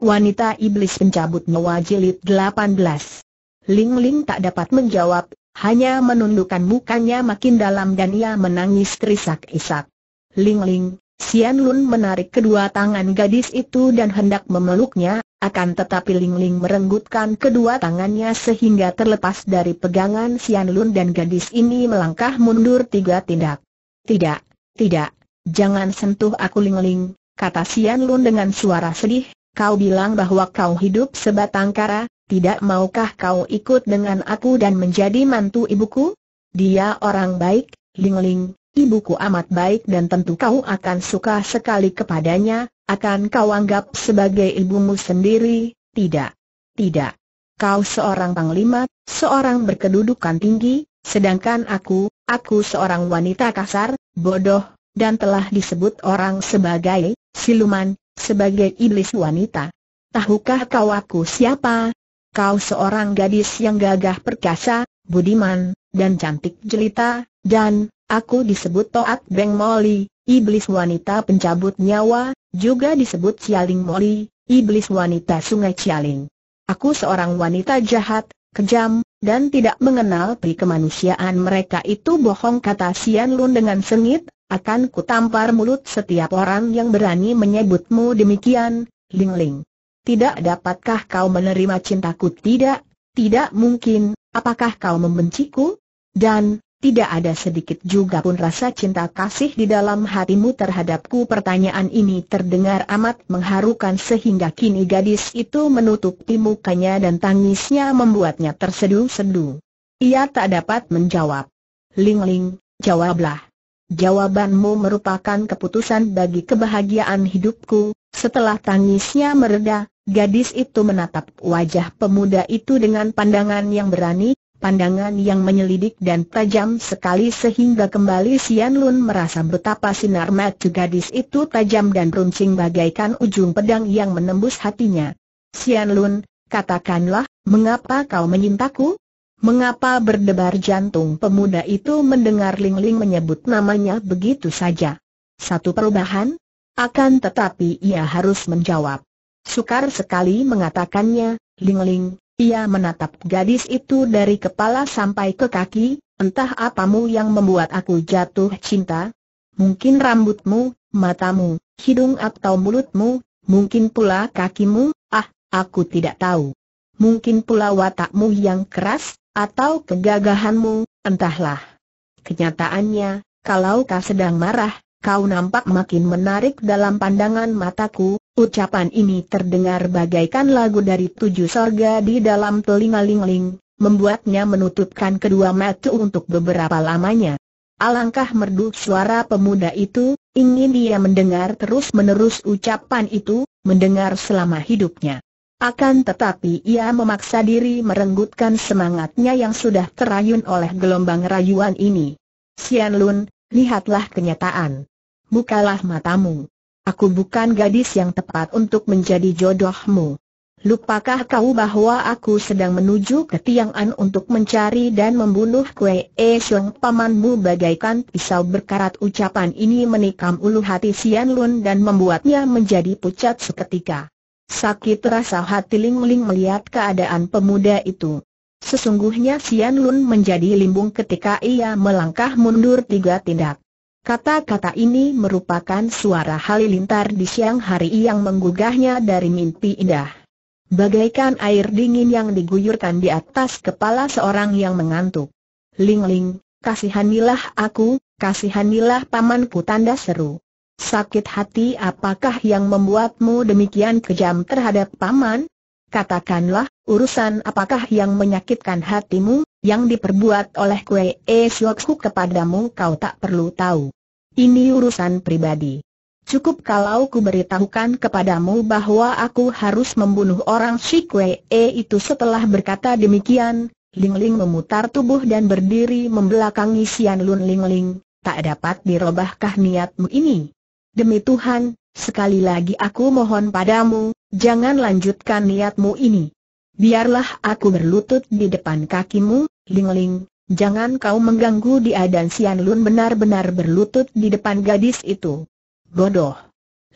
Wanita Iblis Pencabut Nyawa Jilid 18 Ling Ling tak dapat menjawab, hanya menundukkan mukanya makin dalam dan ia menangis terisak-isak. Ling Ling, Sian Lun menarik kedua tangan gadis itu dan hendak memeluknya, akan tetapi Ling Ling merenggutkan kedua tangannya sehingga terlepas dari pegangan Sian Lun dan gadis ini melangkah mundur tiga tindak. Tidak, tidak, jangan sentuh aku Ling Ling, kata Sian Lun dengan suara sedih, Kau bilang bahwa kau hidup sebatang kara, tidak maukah kau ikut dengan aku dan menjadi mantu ibuku? Dia orang baik, Lingling, ibuku amat baik dan tentu kau akan suka sekali kepadanya, akan kau anggap sebagai ibumu sendiri, tidak? Tidak. Kau seorang panglima, seorang berkedudukan tinggi, sedangkan aku, aku seorang wanita kasar, bodoh, dan telah disebut orang sebagai siluman, sebagai iblis wanita. Tahukah kau aku siapa? Kau seorang gadis yang gagah perkasa, budiman, dan cantik jelita, dan, aku disebut Toat Beng Moli, iblis wanita pencabut nyawa, juga disebut Cialing Moli, iblis wanita sungai Cialing. Aku seorang wanita jahat, kejam, dan tidak mengenal pri kemanusiaan mereka itu bohong kata Sian Lun dengan sengit, akan kutampar mulut setiap orang yang berani menyebutmu demikian, Ling Ling. Tidak dapatkah kau menerima cintaku tidak? Tidak mungkin, apakah kau membenciku? Dan, tidak ada sedikit juga pun rasa cinta kasih di dalam hatimu terhadapku Pertanyaan ini terdengar amat mengharukan sehingga kini gadis itu menutupi mukanya dan tangisnya membuatnya terseduh-seduh Ia tak dapat menjawab Ling Ling, jawablah Jawabanmu merupakan keputusan bagi kebahagiaan hidupku. Setelah tangisnya mereda, gadis itu menatap wajah pemuda itu dengan pandangan yang berani, pandangan yang menyelidik dan tajam sekali sehingga kembali Sian Lun merasa betapa sinar mata gadis itu tajam dan runcing bagaikan ujung pedang yang menembus hatinya. Sian Lun, katakanlah, mengapa kau menyintaku? Mengapa berdebar jantung pemuda itu mendengar Ling Ling menyebut namanya begitu saja? Satu perubahan? Akan tetapi ia harus menjawab. Sukar sekali mengatakannya, Ling Ling, ia menatap gadis itu dari kepala sampai ke kaki, entah apamu yang membuat aku jatuh cinta? Mungkin rambutmu, matamu, hidung atau mulutmu, mungkin pula kakimu, ah, aku tidak tahu. Mungkin pula watakmu yang keras, atau kegagahanmu, entahlah. Kenyataannya, kalau kau sedang marah, kau nampak makin menarik dalam pandangan mataku, ucapan ini terdengar bagaikan lagu dari tujuh sorga di dalam telinga Lingling, membuatnya menutupkan kedua mata untuk beberapa lamanya. Alangkah merdu suara pemuda itu, ingin dia mendengar terus-menerus ucapan itu, mendengar selama hidupnya. Akan tetapi ia memaksa diri merenggutkan semangatnya yang sudah terayun oleh gelombang rayuan ini. Sian Lun, lihatlah kenyataan. Bukalah matamu. Aku bukan gadis yang tepat untuk menjadi jodohmu. Lupakah kau bahwa aku sedang menuju ke Tiang'an untuk mencari dan membunuh Kue E Xiong pamanmu bagaikan pisau berkarat ucapan ini menikam ulu hati Sian Lun dan membuatnya menjadi pucat seketika. Sakit rasa hati Ling Ling melihat keadaan pemuda itu. Sesungguhnya Sian Lun menjadi limbung ketika ia melangkah mundur tiga tindak. Kata-kata ini merupakan suara halilintar di siang hari yang menggugahnya dari mimpi indah. Bagaikan air dingin yang diguyurkan di atas kepala seorang yang mengantuk. Ling Ling, kasihanilah aku, kasihanilah pamanku tanda seru. Sakit hati apakah yang membuatmu demikian kejam terhadap paman? Katakanlah, urusan apakah yang menyakitkan hatimu, yang diperbuat oleh Kue Esiokku kepadamu kau tak perlu tahu. Ini urusan pribadi. Cukup kalau ku beritahukan kepadamu bahwa aku harus membunuh orang si Kue E itu setelah berkata demikian, Ling Ling memutar tubuh dan berdiri membelakangi Sian Lun Ling Ling, tak dapat dirobahkah niatmu ini? Demi Tuhan, sekali lagi aku mohon padamu, jangan lanjutkan niatmu ini. Biarlah aku berlutut di depan kakimu, Ling Ling, jangan kau mengganggu dia dan Sian Lun benar-benar berlutut di depan gadis itu. Bodoh.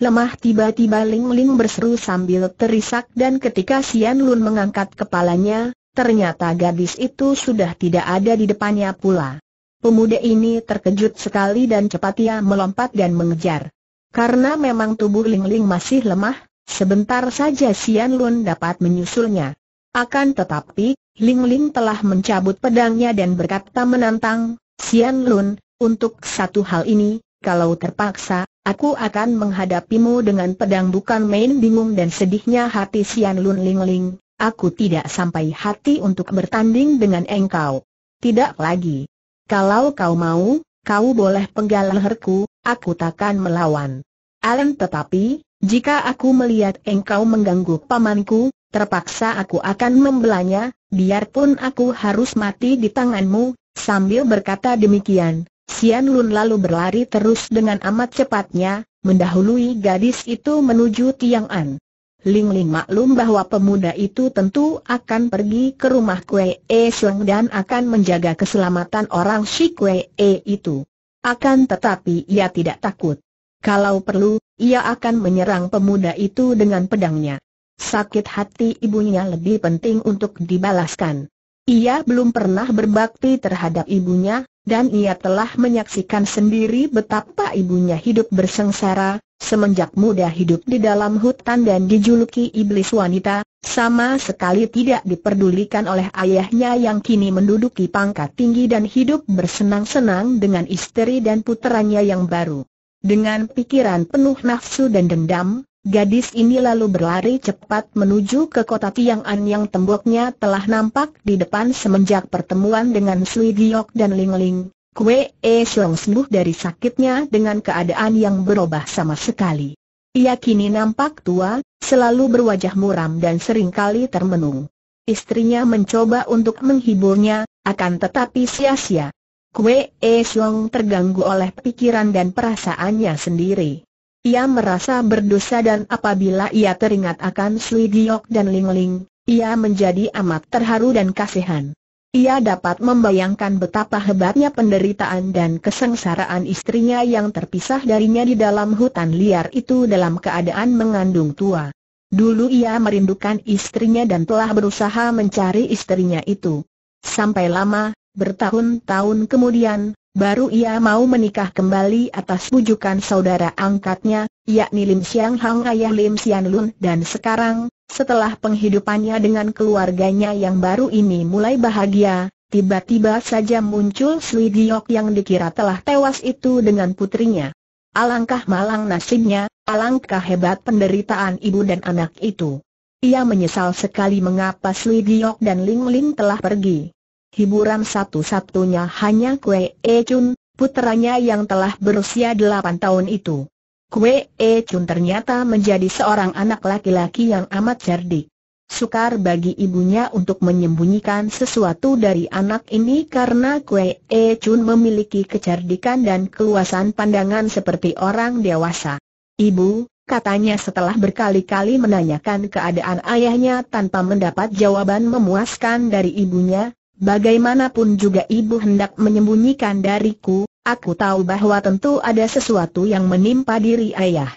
Lemah tiba-tiba Ling Ling berseru sambil terisak dan ketika Sian Lun mengangkat kepalanya, ternyata gadis itu sudah tidak ada di depannya pula. Pemuda ini terkejut sekali dan cepat ia melompat dan mengejar. Karena memang tubuh Ling Ling masih lemah, sebentar saja Sian Lun dapat menyusulnya. Akan tetapi, Ling Ling telah mencabut pedangnya dan berkata menantang, Sian Lun, untuk satu hal ini, kalau terpaksa, aku akan menghadapimu dengan pedang bukan main bingung dan sedihnya hati Sian Lun Ling Ling, aku tidak sampai hati untuk bertanding dengan engkau. Tidak lagi. Kalau kau mau, kau boleh penggal leherku, aku takkan melawan. Alan, tetapi, jika aku melihat engkau mengganggu pamanku, terpaksa aku akan membelanya, biarpun aku harus mati di tanganmu, sambil berkata demikian. Sian Lun lalu berlari terus dengan amat cepatnya, mendahului gadis itu menuju Tiang An. Ling Ling maklum bahwa pemuda itu tentu akan pergi ke rumah Kue E Shuang dan akan menjaga keselamatan orang si Kue E itu. Akan tetapi ia tidak takut. Kalau perlu, ia akan menyerang pemuda itu dengan pedangnya. Sakit hati ibunya lebih penting untuk dibalaskan. Ia belum pernah berbakti terhadap ibunya, dan ia telah menyaksikan sendiri betapa ibunya hidup bersengsara, semenjak muda hidup di dalam hutan dan dijuluki iblis wanita, sama sekali tidak diperdulikan oleh ayahnya yang kini menduduki pangkat tinggi dan hidup bersenang-senang dengan istri dan putranya yang baru. Dengan pikiran penuh nafsu dan dendam, Gadis ini lalu berlari cepat menuju ke kota An yang temboknya telah nampak di depan semenjak pertemuan dengan Sui Giok dan Ling Ling. Kue E Xiong sembuh dari sakitnya dengan keadaan yang berubah sama sekali. Ia kini nampak tua, selalu berwajah muram dan seringkali termenung. Istrinya mencoba untuk menghiburnya, akan tetapi sia-sia. Kue E Xiong terganggu oleh pikiran dan perasaannya sendiri. Ia merasa berdosa dan apabila ia teringat akan Sui Giok dan Ling Ling, ia menjadi amat terharu dan kasihan. Ia dapat membayangkan betapa hebatnya penderitaan dan kesengsaraan istrinya yang terpisah darinya di dalam hutan liar itu dalam keadaan mengandung tua. Dulu ia merindukan istrinya dan telah berusaha mencari istrinya itu. Sampai lama, bertahun-tahun kemudian, Baru ia mau menikah kembali atas bujukan saudara angkatnya, yakni Lim Siang Hang ayah Lim Sian Lun dan sekarang, setelah penghidupannya dengan keluarganya yang baru ini mulai bahagia, tiba-tiba saja muncul Sui Giok yang dikira telah tewas itu dengan putrinya. Alangkah malang nasibnya, alangkah hebat penderitaan ibu dan anak itu. Ia menyesal sekali mengapa Sui Giok dan Ling Ling telah pergi hiburan satu-satunya hanya Kue E Chun, putranya yang telah berusia delapan tahun itu. Kue E Chun ternyata menjadi seorang anak laki-laki yang amat cerdik. Sukar bagi ibunya untuk menyembunyikan sesuatu dari anak ini karena Kue E Chun memiliki kecerdikan dan keluasan pandangan seperti orang dewasa. Ibu, katanya setelah berkali-kali menanyakan keadaan ayahnya tanpa mendapat jawaban memuaskan dari ibunya, Bagaimanapun juga ibu hendak menyembunyikan dariku, aku tahu bahwa tentu ada sesuatu yang menimpa diri ayah.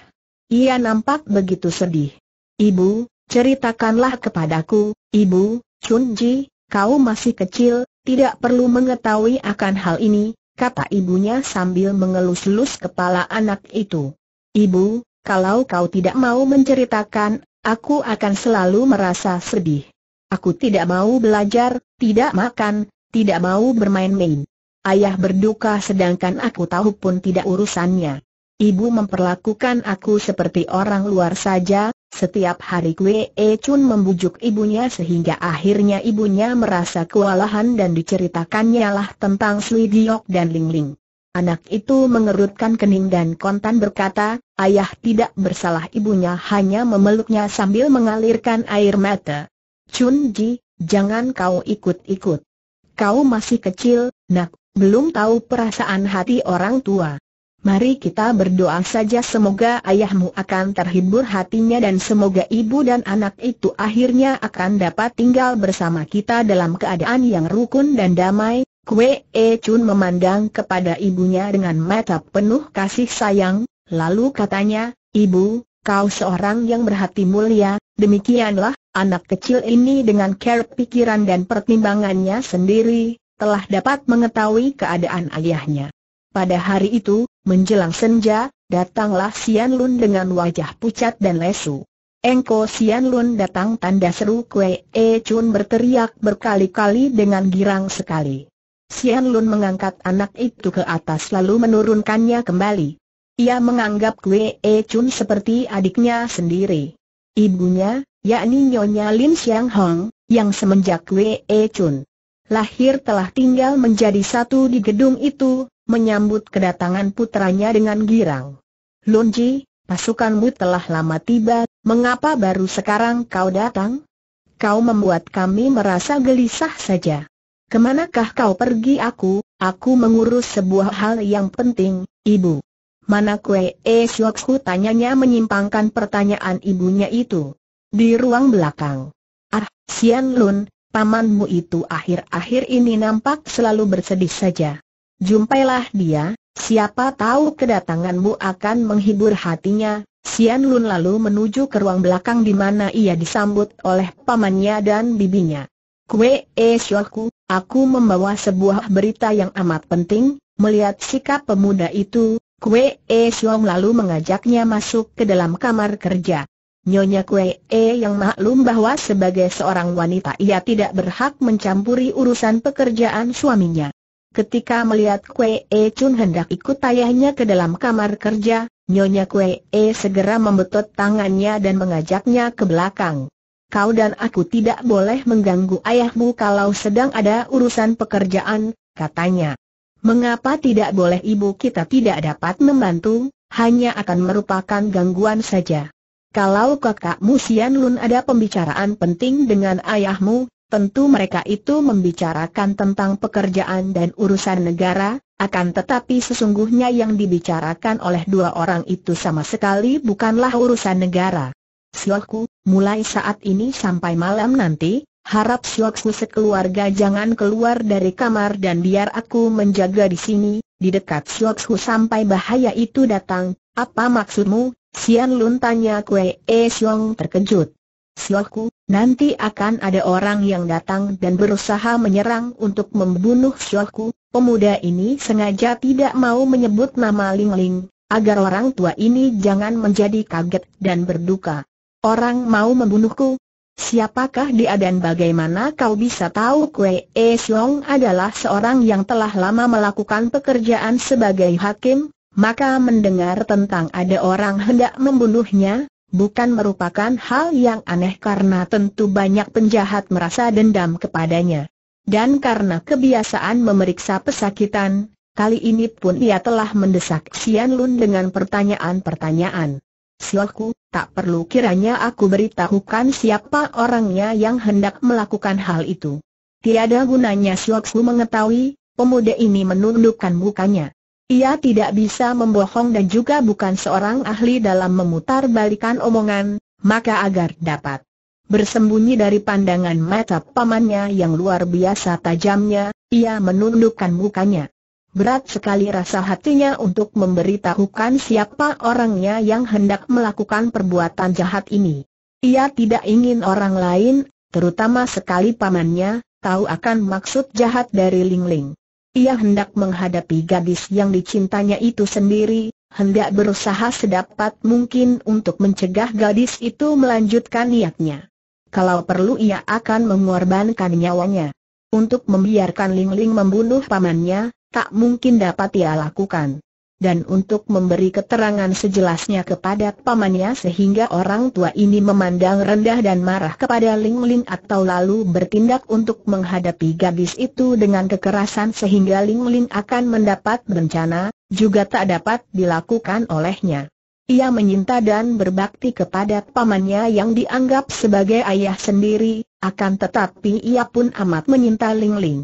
Ia nampak begitu sedih. Ibu, ceritakanlah kepadaku, ibu, Chunji, kau masih kecil, tidak perlu mengetahui akan hal ini, kata ibunya sambil mengelus-elus kepala anak itu. Ibu, kalau kau tidak mau menceritakan, aku akan selalu merasa sedih. Aku tidak mau belajar, tidak makan, tidak mau bermain-main. Ayah berduka sedangkan aku tahu pun tidak urusannya. Ibu memperlakukan aku seperti orang luar saja, setiap hari Kwe E Chun membujuk ibunya sehingga akhirnya ibunya merasa kewalahan dan diceritakannya lah tentang Sui Giok dan Ling Ling. Anak itu mengerutkan kening dan kontan berkata, ayah tidak bersalah ibunya hanya memeluknya sambil mengalirkan air mata. Chun Ji, jangan kau ikut-ikut. Kau masih kecil, nak, belum tahu perasaan hati orang tua. Mari kita berdoa saja semoga ayahmu akan terhibur hatinya dan semoga ibu dan anak itu akhirnya akan dapat tinggal bersama kita dalam keadaan yang rukun dan damai. Kwe E Chun memandang kepada ibunya dengan mata penuh kasih sayang, lalu katanya, Ibu, kau seorang yang berhati mulia, demikianlah, anak kecil ini dengan care pikiran dan pertimbangannya sendiri, telah dapat mengetahui keadaan ayahnya. Pada hari itu, menjelang senja, datanglah Sian Lun dengan wajah pucat dan lesu. Engko Sian Lun datang tanda seru Kue E Chun berteriak berkali-kali dengan girang sekali. Sian Lun mengangkat anak itu ke atas lalu menurunkannya kembali. Ia menganggap Kwe E Chun seperti adiknya sendiri. Ibunya, yakni Nyonya Lin Siang Hong, yang semenjak Kwe E Chun lahir telah tinggal menjadi satu di gedung itu, menyambut kedatangan putranya dengan girang. Lunji, pasukanmu telah lama tiba, mengapa baru sekarang kau datang? Kau membuat kami merasa gelisah saja. Kemanakah kau pergi aku, aku mengurus sebuah hal yang penting, ibu. Mana kue E eh, Siokhu tanyanya menyimpangkan pertanyaan ibunya itu. Di ruang belakang. Ah, Sian Lun, pamanmu itu akhir-akhir ini nampak selalu bersedih saja. Jumpailah dia, siapa tahu kedatanganmu akan menghibur hatinya. Sian Lun lalu menuju ke ruang belakang di mana ia disambut oleh pamannya dan bibinya. Kue E eh, Siokhu, aku membawa sebuah berita yang amat penting, melihat sikap pemuda itu, Kue E Siong lalu mengajaknya masuk ke dalam kamar kerja. Nyonya Kue E yang maklum bahwa sebagai seorang wanita ia tidak berhak mencampuri urusan pekerjaan suaminya. Ketika melihat Kue E Chun hendak ikut ayahnya ke dalam kamar kerja, Nyonya Kue E segera membetot tangannya dan mengajaknya ke belakang. Kau dan aku tidak boleh mengganggu ayahmu kalau sedang ada urusan pekerjaan, katanya. Mengapa tidak boleh ibu kita tidak dapat membantu, hanya akan merupakan gangguan saja. Kalau kakakmu Musian Lun ada pembicaraan penting dengan ayahmu, tentu mereka itu membicarakan tentang pekerjaan dan urusan negara, akan tetapi sesungguhnya yang dibicarakan oleh dua orang itu sama sekali bukanlah urusan negara. Sioku, mulai saat ini sampai malam nanti, Harap Sloksni sekeluarga jangan keluar dari kamar dan biar aku menjaga di sini, di dekat Sloksku sampai bahaya itu datang. Apa maksudmu? Sian Lun tanya Kue E Siong terkejut. Sloku, nanti akan ada orang yang datang dan berusaha menyerang untuk membunuh Sloku. Pemuda ini sengaja tidak mau menyebut nama Ling Ling, agar orang tua ini jangan menjadi kaget dan berduka. Orang mau membunuhku, Siapakah dia dan bagaimana kau bisa tahu Kwe E Siong adalah seorang yang telah lama melakukan pekerjaan sebagai hakim, maka mendengar tentang ada orang hendak membunuhnya, bukan merupakan hal yang aneh karena tentu banyak penjahat merasa dendam kepadanya. Dan karena kebiasaan memeriksa pesakitan, kali ini pun ia telah mendesak Xian Lun dengan pertanyaan-pertanyaan. Silaku, tak perlu kiranya aku beritahukan siapa orangnya yang hendak melakukan hal itu. Tiada gunanya Siwaksu mengetahui, pemuda ini menundukkan mukanya. Ia tidak bisa membohong dan juga bukan seorang ahli dalam memutar balikan omongan, maka agar dapat bersembunyi dari pandangan mata pamannya yang luar biasa tajamnya, ia menundukkan mukanya. Berat sekali rasa hatinya untuk memberitahukan siapa orangnya yang hendak melakukan perbuatan jahat ini. Ia tidak ingin orang lain, terutama sekali pamannya, tahu akan maksud jahat dari Lingling. Ia hendak menghadapi gadis yang dicintanya itu sendiri, hendak berusaha sedapat mungkin untuk mencegah gadis itu melanjutkan niatnya. Kalau perlu ia akan mengorbankan nyawanya. Untuk membiarkan Lingling membunuh pamannya, tak mungkin dapat ia lakukan. Dan untuk memberi keterangan sejelasnya kepada pamannya sehingga orang tua ini memandang rendah dan marah kepada Ling Ling atau lalu bertindak untuk menghadapi gadis itu dengan kekerasan sehingga Ling Ling akan mendapat bencana, juga tak dapat dilakukan olehnya. Ia menyinta dan berbakti kepada pamannya yang dianggap sebagai ayah sendiri, akan tetapi ia pun amat menyinta Ling Ling.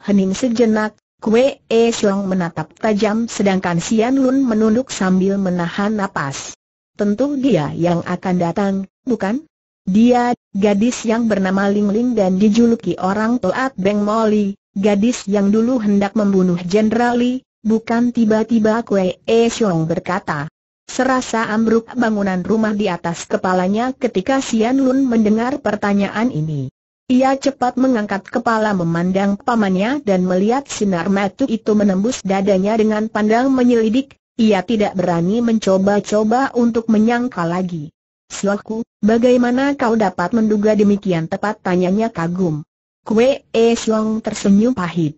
Hening sejenak, Kue E Siong menatap tajam sedangkan Sian Lun menunduk sambil menahan napas. Tentu dia yang akan datang, bukan? Dia, gadis yang bernama Ling Ling dan dijuluki orang Toat Beng Moli, gadis yang dulu hendak membunuh Jenderal Li, bukan tiba-tiba Kue E Siong berkata. Serasa ambruk bangunan rumah di atas kepalanya ketika Sian Lun mendengar pertanyaan ini. Ia cepat mengangkat kepala memandang pamannya dan melihat sinar mata itu menembus dadanya dengan pandang menyelidik, ia tidak berani mencoba-coba untuk menyangka lagi. Suaku, bagaimana kau dapat menduga demikian tepat tanyanya kagum. Kue E Siong tersenyum pahit.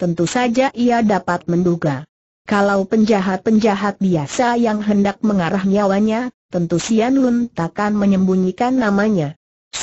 Tentu saja ia dapat menduga. Kalau penjahat-penjahat biasa yang hendak mengarah nyawanya, tentu Sian Lun takkan menyembunyikan namanya.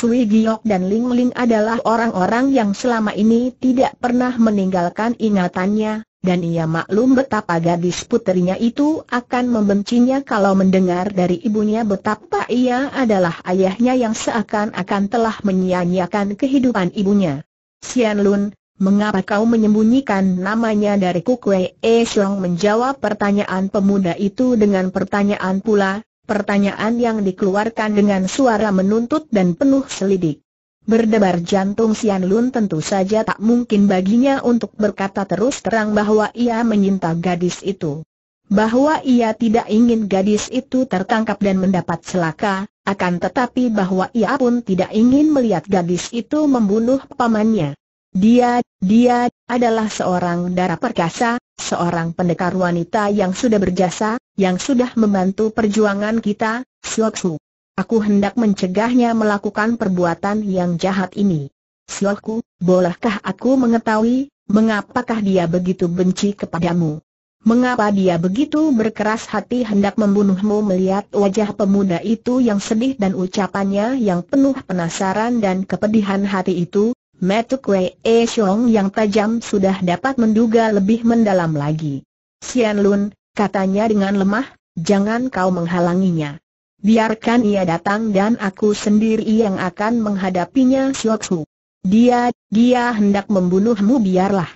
Sui Giok dan Ling Ling adalah orang-orang yang selama ini tidak pernah meninggalkan ingatannya, dan ia maklum betapa gadis puterinya itu akan membencinya kalau mendengar dari ibunya betapa ia adalah ayahnya yang seakan-akan telah menyia-nyiakan kehidupan ibunya. Sian Lun, mengapa kau menyembunyikan namanya dari Kukwe E Xiong menjawab pertanyaan pemuda itu dengan pertanyaan pula, Pertanyaan yang dikeluarkan dengan suara menuntut dan penuh selidik. Berdebar jantung Sian Lun tentu saja tak mungkin baginya untuk berkata terus terang bahwa ia menyinta gadis itu. Bahwa ia tidak ingin gadis itu tertangkap dan mendapat celaka, akan tetapi bahwa ia pun tidak ingin melihat gadis itu membunuh pamannya. Dia, dia, adalah seorang darah perkasa, Seorang pendekar wanita yang sudah berjasa, yang sudah membantu perjuangan kita, Su. Aku hendak mencegahnya melakukan perbuatan yang jahat ini. Su, bolehkah aku mengetahui, mengapakah dia begitu benci kepadamu? Mengapa dia begitu berkeras hati hendak membunuhmu melihat wajah pemuda itu yang sedih dan ucapannya yang penuh penasaran dan kepedihan hati itu, Metuk Wei E Xiong yang tajam sudah dapat menduga lebih mendalam lagi. Sian Lun, katanya dengan lemah, jangan kau menghalanginya. Biarkan ia datang dan aku sendiri yang akan menghadapinya Xioksu. Dia, dia hendak membunuhmu biarlah.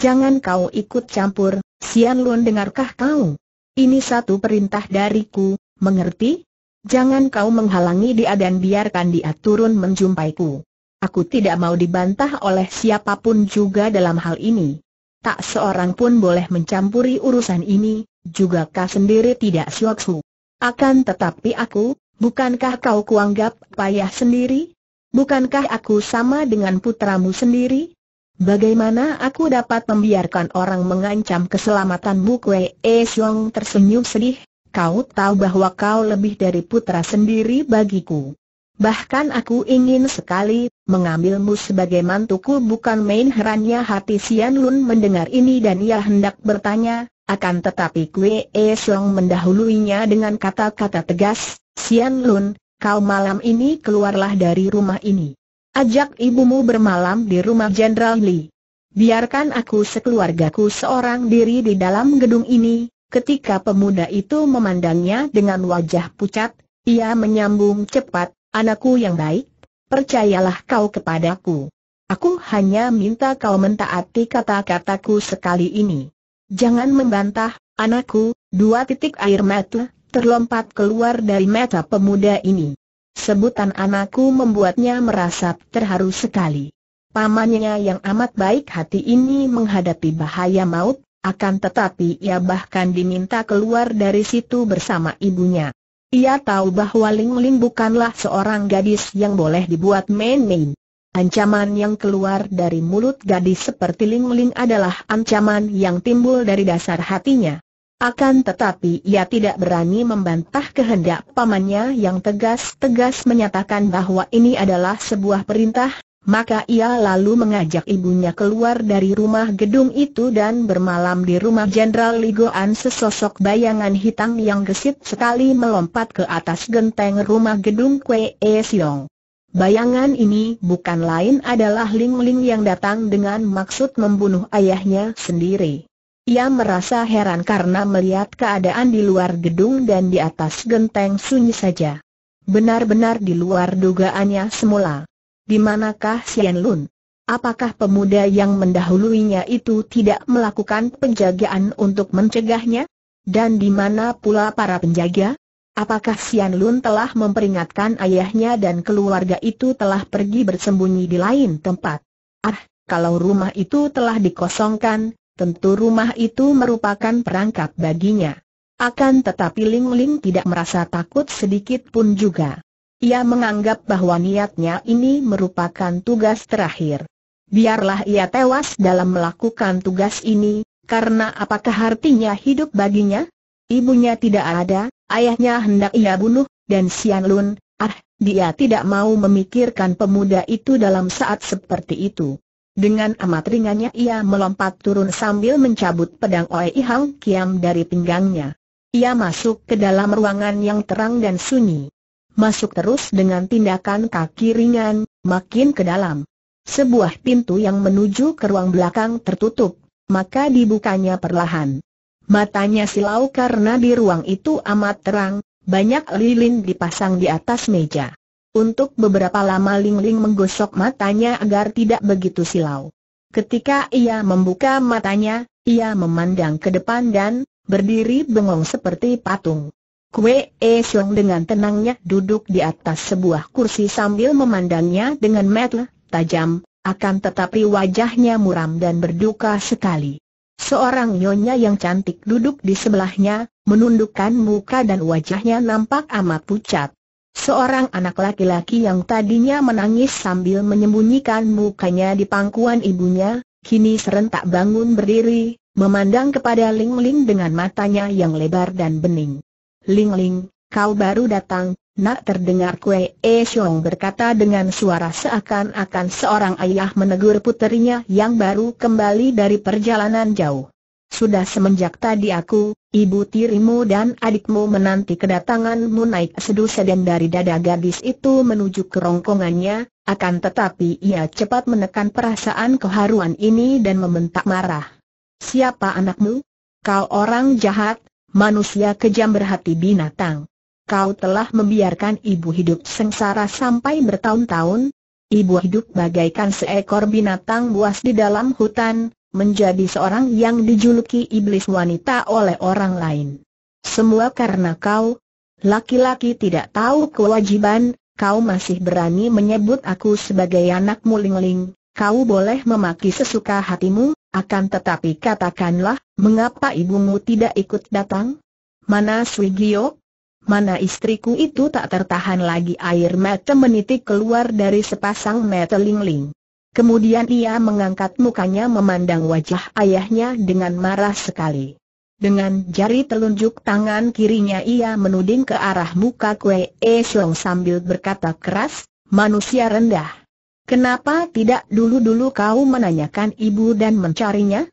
Jangan kau ikut campur, Sian Lun dengarkah kau? Ini satu perintah dariku, mengerti? Jangan kau menghalangi dia dan biarkan dia turun menjumpaiku. Aku tidak mau dibantah oleh siapapun juga dalam hal ini. Tak seorang pun boleh mencampuri urusan ini, juga kau sendiri tidak syoksu. Akan tetapi aku, bukankah kau kuanggap payah sendiri? Bukankah aku sama dengan putramu sendiri? Bagaimana aku dapat membiarkan orang mengancam keselamatanmu Kwe E Siong tersenyum sedih, kau tahu bahwa kau lebih dari putra sendiri bagiku. Bahkan aku ingin sekali, mengambilmu sebagai mantuku bukan main herannya hati Sian Lun mendengar ini dan ia hendak bertanya, akan tetapi Kwe E Song mendahuluinya dengan kata-kata tegas, Sian Lun, kau malam ini keluarlah dari rumah ini. Ajak ibumu bermalam di rumah Jenderal Li. Biarkan aku sekeluargaku seorang diri di dalam gedung ini, ketika pemuda itu memandangnya dengan wajah pucat, ia menyambung cepat, Anakku yang baik, percayalah kau kepadaku. Aku hanya minta kau mentaati kata-kataku sekali ini. Jangan membantah, anakku, dua titik air mata terlompat keluar dari mata pemuda ini. Sebutan anakku membuatnya merasa terharu sekali. Pamannya yang amat baik hati ini menghadapi bahaya maut, akan tetapi ia bahkan diminta keluar dari situ bersama ibunya. Ia tahu bahwa Ling Ling bukanlah seorang gadis yang boleh dibuat main-main. Ancaman yang keluar dari mulut gadis seperti Ling Ling adalah ancaman yang timbul dari dasar hatinya. Akan tetapi ia tidak berani membantah kehendak pamannya yang tegas-tegas menyatakan bahwa ini adalah sebuah perintah, maka ia lalu mengajak ibunya keluar dari rumah gedung itu dan bermalam di rumah Jenderal Ligoan sesosok bayangan hitam yang gesit sekali melompat ke atas genteng rumah gedung Kwe E Siong. Bayangan ini bukan lain adalah Ling Ling yang datang dengan maksud membunuh ayahnya sendiri. Ia merasa heran karena melihat keadaan di luar gedung dan di atas genteng sunyi saja. Benar-benar di luar dugaannya semula. Di manakah Xian Lun? Apakah pemuda yang mendahuluinya itu tidak melakukan penjagaan untuk mencegahnya? Dan di mana pula para penjaga? Apakah Sian Lun telah memperingatkan ayahnya dan keluarga itu telah pergi bersembunyi di lain tempat? Ah, kalau rumah itu telah dikosongkan, tentu rumah itu merupakan perangkap baginya. Akan tetapi Ling Ling tidak merasa takut sedikit pun juga. Ia menganggap bahwa niatnya ini merupakan tugas terakhir. Biarlah ia tewas dalam melakukan tugas ini, karena apakah artinya hidup baginya? Ibunya tidak ada, ayahnya hendak ia bunuh, dan Sian Lun, ah, dia tidak mau memikirkan pemuda itu dalam saat seperti itu. Dengan amat ringannya ia melompat turun sambil mencabut pedang Oe Hang Kiam dari pinggangnya. Ia masuk ke dalam ruangan yang terang dan sunyi masuk terus dengan tindakan kaki ringan, makin ke dalam. Sebuah pintu yang menuju ke ruang belakang tertutup, maka dibukanya perlahan. Matanya silau karena di ruang itu amat terang, banyak lilin dipasang di atas meja. Untuk beberapa lama Ling-Ling menggosok matanya agar tidak begitu silau. Ketika ia membuka matanya, ia memandang ke depan dan berdiri bengong seperti patung. Kue E dengan tenangnya duduk di atas sebuah kursi sambil memandangnya dengan mata tajam, akan tetapi wajahnya muram dan berduka sekali. Seorang nyonya yang cantik duduk di sebelahnya, menundukkan muka dan wajahnya nampak amat pucat. Seorang anak laki-laki yang tadinya menangis sambil menyembunyikan mukanya di pangkuan ibunya, kini serentak bangun berdiri, memandang kepada Ling Ling dengan matanya yang lebar dan bening. Ling Ling, kau baru datang, nak terdengar Kue E Xiong berkata dengan suara seakan-akan seorang ayah menegur puterinya yang baru kembali dari perjalanan jauh. Sudah semenjak tadi aku, ibu tirimu dan adikmu menanti kedatanganmu naik sedu sedan dari dada gadis itu menuju kerongkongannya, akan tetapi ia cepat menekan perasaan keharuan ini dan membentak marah. Siapa anakmu? Kau orang jahat, manusia kejam berhati binatang. Kau telah membiarkan ibu hidup sengsara sampai bertahun-tahun. Ibu hidup bagaikan seekor binatang buas di dalam hutan, menjadi seorang yang dijuluki iblis wanita oleh orang lain. Semua karena kau, laki-laki tidak tahu kewajiban, kau masih berani menyebut aku sebagai anakmu Lingling, kau boleh memaki sesuka hatimu, akan tetapi katakanlah, Mengapa ibumu tidak ikut datang? Mana Suigiok? Mana istriku itu tak tertahan lagi air mata menitik keluar dari sepasang mata lingling. Kemudian ia mengangkat mukanya memandang wajah ayahnya dengan marah sekali. Dengan jari telunjuk tangan kirinya ia menuding ke arah muka Kue E Xiong sambil berkata keras, manusia rendah. Kenapa tidak dulu-dulu kau menanyakan ibu dan mencarinya?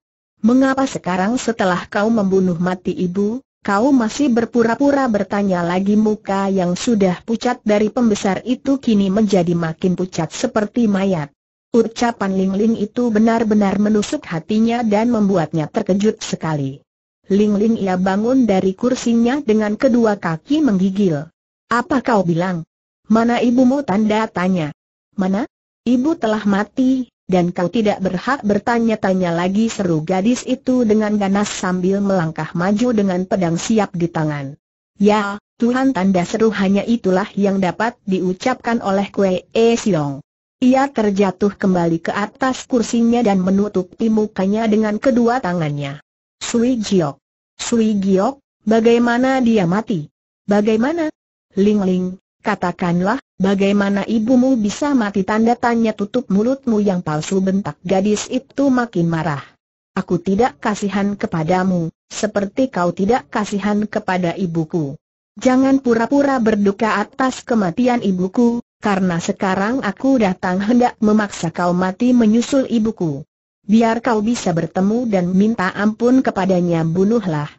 Mengapa sekarang setelah kau membunuh mati ibu, kau masih berpura-pura bertanya lagi muka yang sudah pucat dari pembesar itu kini menjadi makin pucat seperti mayat. Ucapan Ling Ling itu benar-benar menusuk hatinya dan membuatnya terkejut sekali. Ling Ling ia bangun dari kursinya dengan kedua kaki menggigil. Apa kau bilang? Mana ibumu tanda tanya? Mana? Ibu telah mati, dan kau tidak berhak bertanya-tanya lagi seru gadis itu dengan ganas sambil melangkah maju dengan pedang siap di tangan. Ya, Tuhan tanda seru hanya itulah yang dapat diucapkan oleh Kue E Siong. Ia terjatuh kembali ke atas kursinya dan menutupi mukanya dengan kedua tangannya. Sui Giok. Sui Giok, bagaimana dia mati? Bagaimana? Ling Ling, katakanlah, Bagaimana ibumu bisa mati tanda tanya tutup mulutmu yang palsu bentak gadis itu makin marah. Aku tidak kasihan kepadamu, seperti kau tidak kasihan kepada ibuku. Jangan pura-pura berduka atas kematian ibuku, karena sekarang aku datang hendak memaksa kau mati menyusul ibuku. Biar kau bisa bertemu dan minta ampun kepadanya bunuhlah.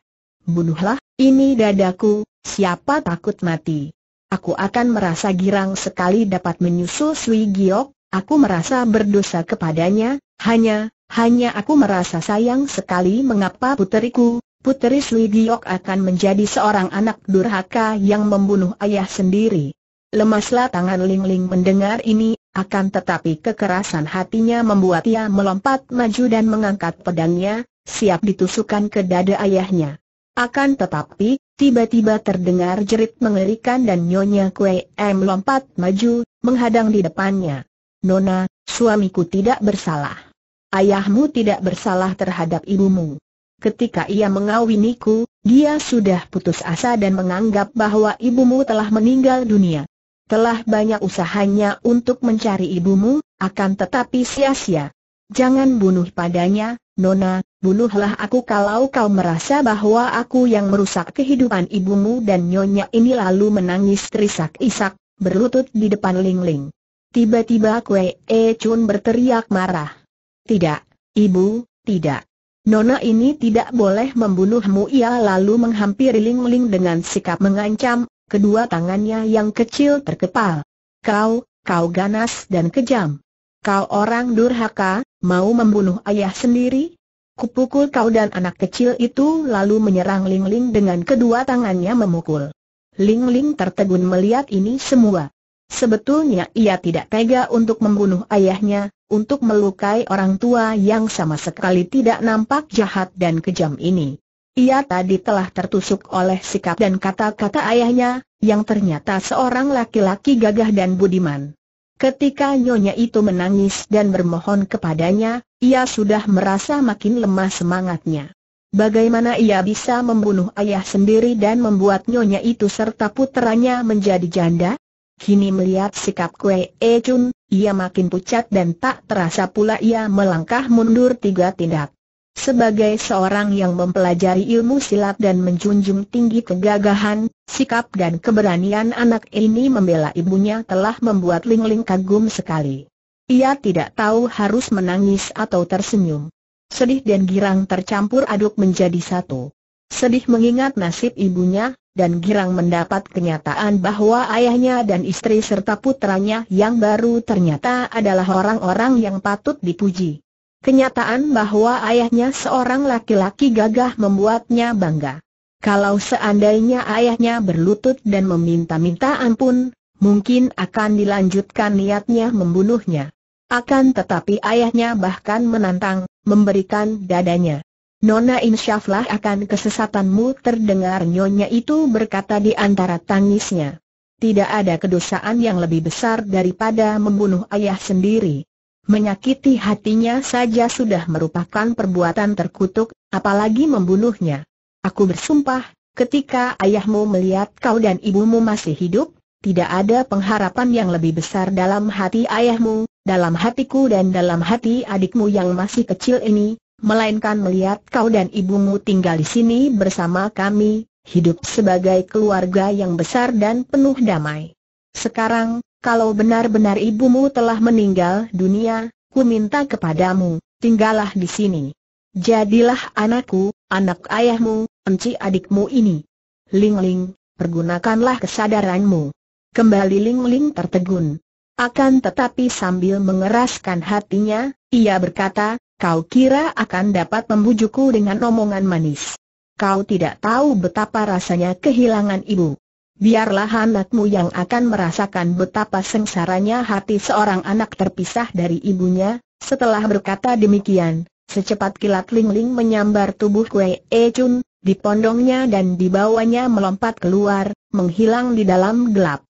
Bunuhlah, ini dadaku, siapa takut mati? aku akan merasa girang sekali dapat menyusul Sui Giok, aku merasa berdosa kepadanya, hanya, hanya aku merasa sayang sekali mengapa puteriku, puteri Sui Giok akan menjadi seorang anak durhaka yang membunuh ayah sendiri. Lemaslah tangan Ling Ling mendengar ini, akan tetapi kekerasan hatinya membuat ia melompat maju dan mengangkat pedangnya, siap ditusukkan ke dada ayahnya. Akan tetapi, Tiba-tiba terdengar jerit mengerikan dan Nyonya Kue M lompat maju, menghadang di depannya. Nona, suamiku tidak bersalah. Ayahmu tidak bersalah terhadap ibumu. Ketika ia mengawiniku, dia sudah putus asa dan menganggap bahwa ibumu telah meninggal dunia. Telah banyak usahanya untuk mencari ibumu, akan tetapi sia-sia. Jangan bunuh padanya, Nona, bunuhlah aku kalau kau merasa bahwa aku yang merusak kehidupan ibumu dan nyonya ini lalu menangis terisak-isak, berlutut di depan Ling Ling. Tiba-tiba Kue E Chun berteriak marah. Tidak, ibu, tidak. Nona ini tidak boleh membunuhmu ia lalu menghampiri Ling Ling dengan sikap mengancam, kedua tangannya yang kecil terkepal. Kau, kau ganas dan kejam. Kau orang durhaka, mau membunuh ayah sendiri? Kupukul kau dan anak kecil itu lalu menyerang Ling Ling dengan kedua tangannya memukul. Ling Ling tertegun melihat ini semua. Sebetulnya ia tidak tega untuk membunuh ayahnya, untuk melukai orang tua yang sama sekali tidak nampak jahat dan kejam ini. Ia tadi telah tertusuk oleh sikap dan kata-kata ayahnya, yang ternyata seorang laki-laki gagah dan budiman. Ketika nyonya itu menangis dan bermohon kepadanya, ia sudah merasa makin lemah semangatnya. Bagaimana ia bisa membunuh ayah sendiri dan membuat nyonya itu serta puteranya menjadi janda? Kini melihat sikap Kwe E Chun, ia makin pucat dan tak terasa pula ia melangkah mundur tiga tindak. Sebagai seorang yang mempelajari ilmu silat dan menjunjung tinggi kegagahan, sikap dan keberanian anak ini membela ibunya telah membuat Ling Ling kagum sekali. Ia tidak tahu harus menangis atau tersenyum. Sedih dan girang tercampur aduk menjadi satu. Sedih mengingat nasib ibunya, dan girang mendapat kenyataan bahwa ayahnya dan istri serta putranya yang baru ternyata adalah orang-orang yang patut dipuji. Kenyataan bahwa ayahnya seorang laki-laki gagah membuatnya bangga. Kalau seandainya ayahnya berlutut dan meminta-minta ampun, mungkin akan dilanjutkan niatnya membunuhnya. Akan tetapi ayahnya bahkan menantang, memberikan dadanya. Nona insyaflah akan kesesatanmu terdengar nyonya itu berkata di antara tangisnya. Tidak ada kedosaan yang lebih besar daripada membunuh ayah sendiri. Menyakiti hatinya saja sudah merupakan perbuatan terkutuk, apalagi membunuhnya. Aku bersumpah, ketika ayahmu melihat kau dan ibumu masih hidup, tidak ada pengharapan yang lebih besar dalam hati ayahmu, dalam hatiku dan dalam hati adikmu yang masih kecil ini, melainkan melihat kau dan ibumu tinggal di sini bersama kami, hidup sebagai keluarga yang besar dan penuh damai. Sekarang, kalau benar-benar ibumu telah meninggal dunia, ku minta kepadamu, tinggallah di sini. Jadilah anakku, anak ayahmu, enci adikmu ini. Ling Ling, pergunakanlah kesadaranmu. Kembali Ling Ling tertegun. Akan tetapi sambil mengeraskan hatinya, ia berkata, kau kira akan dapat membujukku dengan omongan manis. Kau tidak tahu betapa rasanya kehilangan ibu biarlah anakmu yang akan merasakan betapa sengsaranya hati seorang anak terpisah dari ibunya. Setelah berkata demikian, secepat kilat Ling Ling menyambar tubuh Kue E Chun, dipondongnya dan dibawanya melompat keluar, menghilang di dalam gelap.